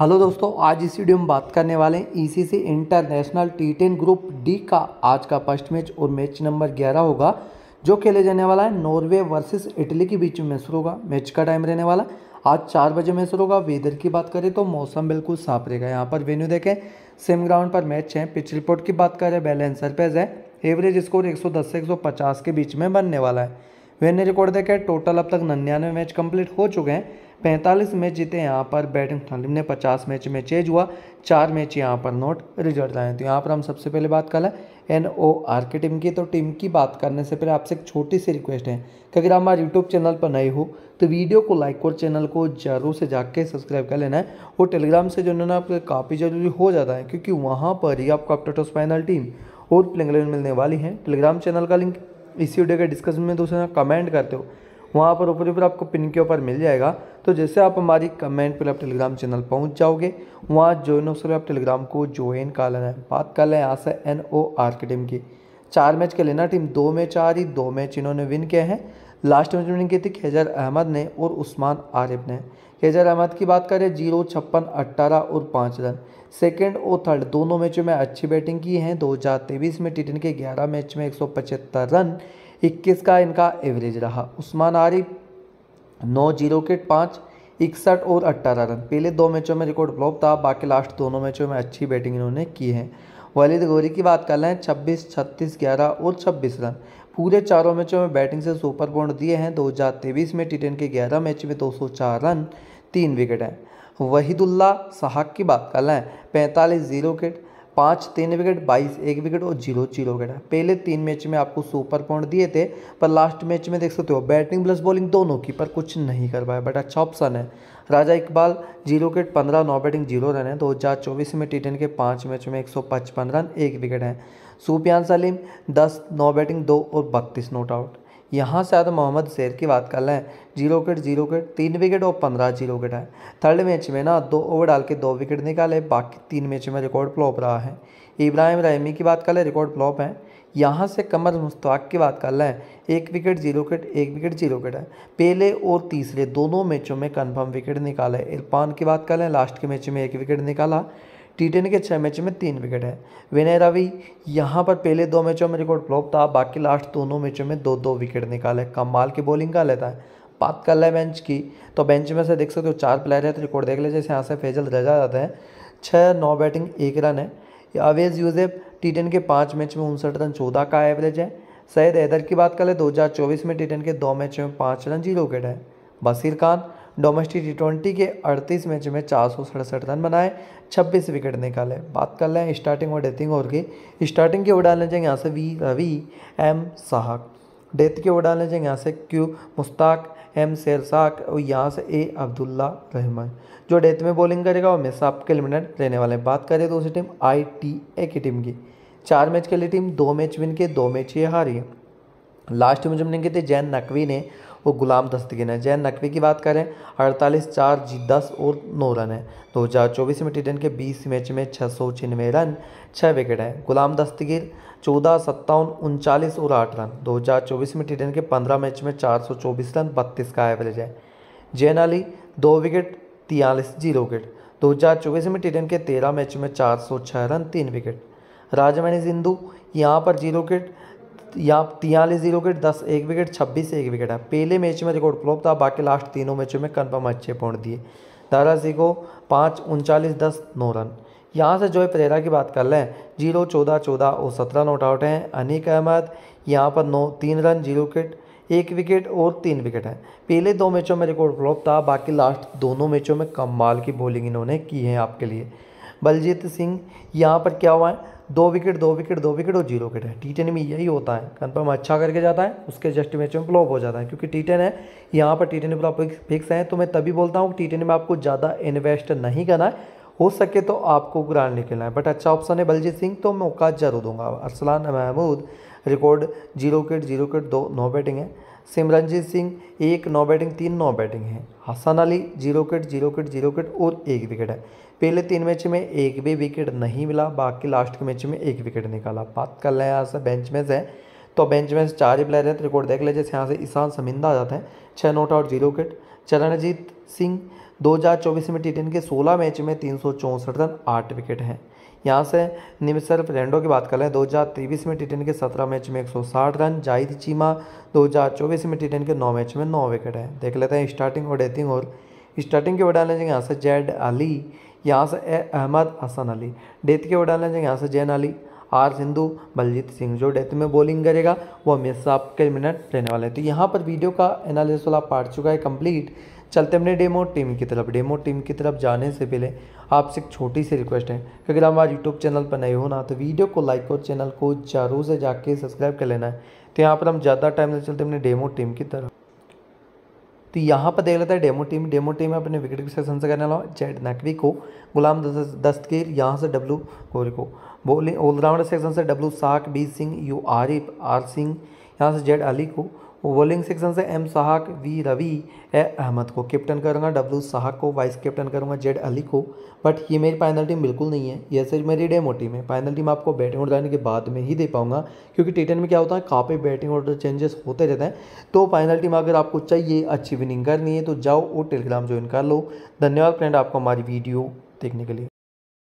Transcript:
hello दोस्तों आज इस वीडियो में बात करने वाले हैं ICC international T ten group D का आज का फर्स्ट मैच और मैच नंबर 11 होगा जो खेले जाने वाला है नॉर्वे वर्सेस इटली के बीच में शुरू होगा मैच का टाइम रहने वाला आज चार बजे शुरू होगा वेदर की बात करें तो मौसम बिल्कुल साफ रहेगा यहाँ पर वेन्यू देखें सेम ग्राउंड पर मैच है पिच रिपोर्ट की बात करें बैलेंस सरपेज है एवरेज स्कोर एक से एक के बीच में बनने वाला है वेन्यू रिकॉर्ड देखें टोटल अब तक नन्यानवे मैच कम्प्लीट हो चुके हैं पैंतालीस मैच जीते यहाँ पर बैटिंग थालिम ने पचास मैच में चेज हुआ चार मैच यहाँ पर नोट रिजल्ट आए तो यहाँ पर हम सबसे पहले बात कर लें एन ओ आर की टीम की तो टीम की बात करने से पहले आपसे एक छोटी सी रिक्वेस्ट है कि अगर हमारे यूट्यूब चैनल पर नए हो तो वीडियो को लाइक और चैनल को जरूर से जाके सब्सक्राइब कर लेना है और टेलीग्राम से जो है ना आपके काफ़ी ज़रूरी हो जाता है क्योंकि वहाँ पर ही आपको अपडेट फाइनल टीम और प्लेंग मिलने वाली है टेलीग्राम चैनल का लिंक इसी वीडियो के डिस्कशन में दोस्तों कमेंट करते हो वहाँ पर ऊपर ऊपर आपको पिन के ऊपर मिल जाएगा तो जैसे आप हमारी कमेंट पर आप टेलीग्राम चैनल पहुँच जाओगे वहाँ ज्वाइन ऑप्शन आप टेलीग्राम को ज्वाइन कर लेना है बात कर लें यहाँ से एन ओ आर की टीम की चार मैच का लेना टीम दो मैच आ रही दो मैच इन्होंने विन किए हैं लास्ट मैच विनिंग की थी खेजर अहमद ने और उस्मान आरिफ ने खेजर अहमद की बात करें जीरो छप्पन अट्ठारह और पाँच रन सेकेंड और थर्ड दोनों मैचों में अच्छी बैटिंग की है दो हजार तेईस में टी के ग्यारह मैच में एक रन इक्कीस का इनका एवरेज रहा उस्मान आरिफ नौ जीरो के पाँच इकसठ और अट्ठारह रन पहले दो मैचों में रिकॉर्ड फ्लॉप था बाकी लास्ट दोनों मैचों में अच्छी बैटिंग इन्होंने की है वालिद गोरी की बात कर लें छब्बीस छत्तीस ग्यारह और छब्बीस रन पूरे चारों मैचों में बैटिंग से सुपर पॉइंट दिए हैं दो हज़ार तेईस में टी टेन के ग्यारह मैच में दो सौ चार रन तीन विकेट हैं वहीदुल्ला साहब की बात कर लें पैंतालीस जीरो विकेट पाँच तीन विकेट बाईस एक विकेट और जीरो जीरो विकेट है पहले तीन मैच में आपको सुपर पॉइंट दिए थे पर लास्ट मैच में देख सकते हो बैटिंग प्लस बॉलिंग दोनों की पर कुछ नहीं कर पाया बट अच्छा ऑप्शन है राजा इकबाल जीरो विकेट पंद्रह नौ बैटिंग जीरो रन है दो हज़ार चौबीस में टी के पाँच मैच में एक सौ पचपन रन एक विकेट हैं सूपियान सलीम दस नौ बैटिंग दो और बत्तीस नोट आउट यहाँ से आदम मोहम्मद जैर की बात कर लें जीरो विकेट जीरो विकेट तीन विकेट और पंद्रह जीरो विकेट है थर्ड मैच में ना दो ओवर डाल के दो विकेट निकाले बाकी तीन मैच में रिकॉर्ड फ्लॉप रहा है इब्राहिम रहमी की बात कर लें रिकॉर्ड फ्लॉप है यहाँ से कमर मुश्ताक की बात कर लें एक विकेट जीरो विकेट एक विकेट जीरो विकेट है पहले और तीसरे दोनों मैचों में कन्फर्म विकेट निकाले इरफान की बात कर लें लास्ट के मैच में एक विकेट निकाला टी के छः मैच में तीन विकेट है विनय रवि यहाँ पर पहले दो मैचों में रिकॉर्ड फ्लॉप था बाकी लास्ट दोनों मैचों में दो दो विकेट निकाले कमाल की बॉलिंग का लेता है बात कर ले बेंच की तो बेंच में से देख सकते हो चार प्लेयर है तो रिकॉर्ड देख लीजिए यहाँ से फैजल रजा जाते हैं छः नौ बैटिंग एक रन है अवेज यूजेब टी के पाँच मैच में उनसठ रन चौदह का एवरेज है सैयद हैदर की बात कर ले चौबीस में टी के दो मैचों में पाँच रन जीरो विकेट है Basir Khan domestic T twenty के अड़तीस मैच में चार सौ सड़सठ रन बनाए छब्बीस विकेट निकाले बात कर लें स्टार्टिंग और डेथिंग ओवर की स्टार्टिंग के ओवर डालने जाएंगे यहाँ से V Ravi M Sahak death के ओवर डालने जाएंगे यहाँ से क्यू मुश्ताक एम शेरसाक और यहाँ से ए अब्दुल्ला रहमान जो डेथ में बॉलिंग करेगा वो मिस आपके लिमिटेड रहने वाले हैं बात करें तो उसी टीम आई टी ए की टीम की चार मैच के लिए टीम दो मैच विन के दो मैच ये हारी है लास्ट में जो ने थे जैन नकवी ने वो गुलाम दस्तगिन है जैन नकवी की बात करें अड़तालीस चार जी दस और नौ रन है दो हज़ार चौबीस में टी के बीस मैच में छः सौ छियानवे रन छः विकेट है गुलाम दस्तगीर चौदह सत्तावन उनचालीस और आठ रन दो हजार चौबीस में टी के पंद्रह मैच में चार सौ चौबीस रन बत्तीस का एवरेज है जैन अली दो विकेट तियालीस जीरो विकेट दो हजार चौबीस में टी के तेरह मैच में चार सौ छः रन तीन विकेट राजमणि सिंधु यहाँ पर जीरो विकेट यहाँ तियालीस जीरो विकेट दस एक विकेट छब्बीस एक विकेट है पहले मैच में रिकॉर्ड फ्लॉप था बाकी लास्ट तीनों मैचों में कन्फर्म अच्छे पॉइंट दिए दारासी को पाँच उनचालीस दस नौ रन यहाँ से जो है प्रेरा की बात कर लें जीरो चौदह चौदह और सत्रह नॉट आउट हैं अनिक अहमद यहाँ पर नौ तीन रन जीरो विकेट एक विकेट और तीन विकेट हैं पहले दो मैचों में रिकॉर्ड फ्लॉप था बाकी लास्ट दोनों मैचों में कमाल की बॉलिंग इन्होंने की है आपके लिए बलजीत सिंह यहाँ पर क्या हुआ है दो विकेट दो विकेट दो विकेट और जीरो विकेट है टी टेन में यही होता है कन्फर्म अच्छा करके जाता है उसके जस्ट मैच में फ्लॉप हो जाता है क्योंकि टी टेन है यहाँ पर टी टेन फ्लॉप फिक्स हैं तो मैं तभी बोलता हूँ टी टेन में आपको ज़्यादा इन्वेस्ट नहीं करना है हो सके तो आपको ग्रांड निकलना है बट अच्छा ऑप्शन है बलजीत सिंह तो मौका जरूर दूंगा Arsalan Mahmood record zero wicket zero wicket दो नो बैटिंग है सिमरनजीत सिंह एक नौ बैटिंग तीन नौ बैटिंग है Hasan Ali zero wicket zero wicket zero wicket और एक विकेट है पहले तीन मैच में एक भी विकेट नहीं मिला बाकी लास्ट के मैच में एक विकेट निकाला बात कर लें यहाँ से बेंच मैच है तो बेंच में चार ही प्लेयर हैं रिकॉर्ड तो देख ले जैसे यहाँ से ईशान समिंदा आ जाता है छः not out zero wicket Charanjit Singh चौबीस में टी के सोलह मैच में तीन रन आठ विकेट हैं यहाँ से निमिसर फ्रेंडो की बात कर लें तेईस में टी के 17 मैच में 160 रन जाहिद चीमा 2024 में टी के 9 मैच में 9 विकेट हैं देख लेते हैं स्टार्टिंग और डेथिंग और स्टार्टिंग के बढ़ा लेंगे यहाँ से जैड अली यहाँ से अहमद हसन अली डेथ के बढ़ा लेंगे यहाँ से जैन अली आर सिंधु बलजीत सिंह जो डेथ में बॉलिंग करेगा वो हमेशा आपके मिनट लेने वाले हैं तो यहाँ पर वीडियो का एनालिसिस वाला पार्ट चुका है कंप्लीट चलते हमने डेमो टीम की तरफ डेमो टीम की तरफ जाने से पहले आपसे एक छोटी सी रिक्वेस्ट है कि अगर आप हमारे यूट्यूब चैनल पर नए हो ना तो वीडियो को लाइक और चैनल को जरूर से जाके सब्सक्राइब कर लेना है तो यहाँ पर हम ज़्यादा टाइम नहीं चलते अपने डेमो टीम की तरफ तो यहाँ पर देख लेते हैं डेमो टीम डेमो टीम में अपने विकेट सेक्शन से करने वाला जेड नकवी को गुलाम दस्तगीर यहाँ से डब्लू गोरी को बॉलिंग ऑलराउंडर सेक्शन से W Sak B Singh U Arif R Singh यहाँ से जेड अली को बॉलिंग सेक्शन से M Sahak V Ravi A Ahmed को कैप्टन करूँगा डब्ल्यू साहक को वाइस कैप्टन करूँगा जेड अली को बट ये मेरी फाइनल टीम बिल्कुल नहीं है ये सिर्फ मेरी डेमो टीम है फाइनल टीम आपको बैटिंग ऑर्डर जाने के बाद में ही दे पाऊँगा क्योंकि टी में क्या होता है काफ़ी बैटिंग ऑर्डर चेंजेस होते रहते हैं तो फाइनल टीम अगर आपको चाहिए अच्छी विनिंग करनी है तो जाओ और टेलीग्राम ज्वाइन कर लो धन्यवाद फ्रेंड आपको हमारी वीडियो देखने के लिए